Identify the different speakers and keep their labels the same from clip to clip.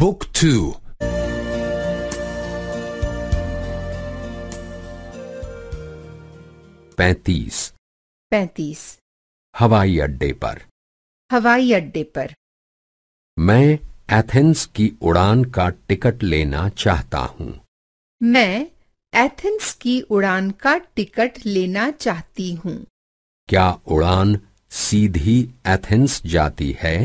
Speaker 1: Book 2 पैतीस पैतीस हवाई अड्डे पर
Speaker 2: हवाई अड्डे पर
Speaker 1: मैं एथेंस की उड़ान का टिकट लेना चाहता हूँ
Speaker 2: मैं एथेंस की उड़ान का टिकट लेना चाहती हूँ
Speaker 1: क्या उड़ान सीधी एथेंस जाती है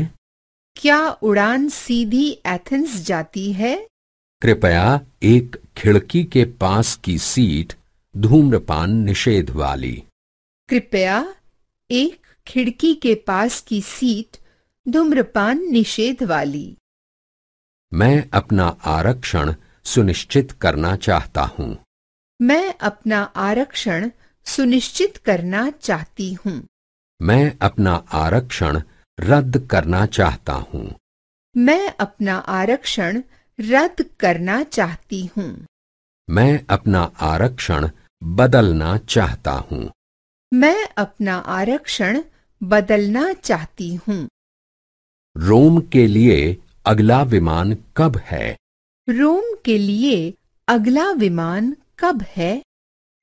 Speaker 2: क्या उड़ान सीधी एथेंस जाती है
Speaker 1: कृपया एक खिड़की के पास की सीट धूम्रपान निषेध वाली
Speaker 2: कृपया एक खिड़की के पास की सीट धूम्रपान निषेध वाली
Speaker 1: मैं अपना आरक्षण सुनिश्चित करना चाहता हूँ
Speaker 2: मैं अपना आरक्षण सुनिश्चित करना चाहती हूँ
Speaker 1: मैं अपना आरक्षण रद्द करना चाहता हूँ
Speaker 2: मैं अपना आरक्षण रद्द करना चाहती हूँ
Speaker 1: मैं अपना आरक्षण बदलना चाहता हूँ
Speaker 2: मैं अपना आरक्षण बदलना चाहती हूँ
Speaker 1: रोम के लिए अगला विमान कब है
Speaker 2: रोम के लिए अगला विमान कब है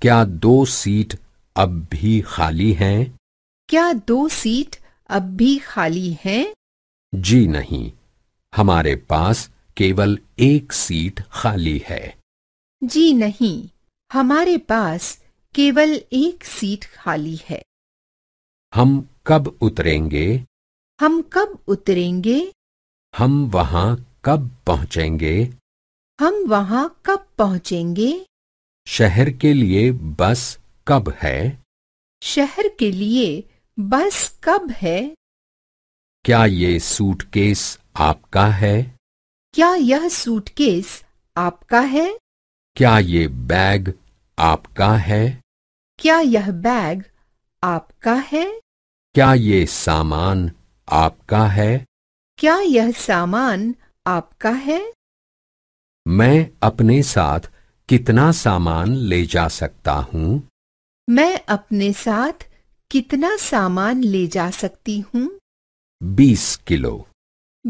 Speaker 1: क्या दो सीट अब भी खाली हैं?
Speaker 2: क्या दो सीट अब भी खाली है
Speaker 1: जी नहीं हमारे पास केवल एक सीट खाली है
Speaker 2: जी नहीं हमारे पास केवल एक सीट खाली है
Speaker 1: हम कब उतरेंगे
Speaker 2: हम कब उतरेंगे
Speaker 1: हम वहाँ कब पहुँचेंगे
Speaker 2: हम वहाँ कब पहुँचेंगे
Speaker 1: शहर के लिए बस कब है
Speaker 2: शहर के लिए बस कब है
Speaker 1: क्या ये सूटकेस आपका है
Speaker 2: क्या यह सूटकेस आपका है
Speaker 1: क्या ये बैग आपका है
Speaker 2: क्या यह बैग आपका है
Speaker 1: क्या ये सामान आपका है
Speaker 2: क्या यह सामान आपका है
Speaker 1: मैं अपने साथ कितना सामान ले जा सकता हूँ
Speaker 2: मैं अपने साथ कितना सामान ले जा सकती हूँ
Speaker 1: बीस किलो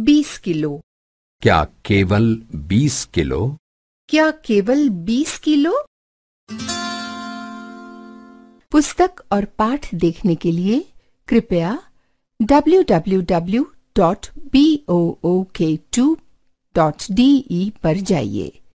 Speaker 2: बीस किलो
Speaker 1: क्या केवल बीस किलो
Speaker 2: क्या केवल बीस किलो पुस्तक और पाठ देखने के लिए कृपया www.book2.de पर जाइए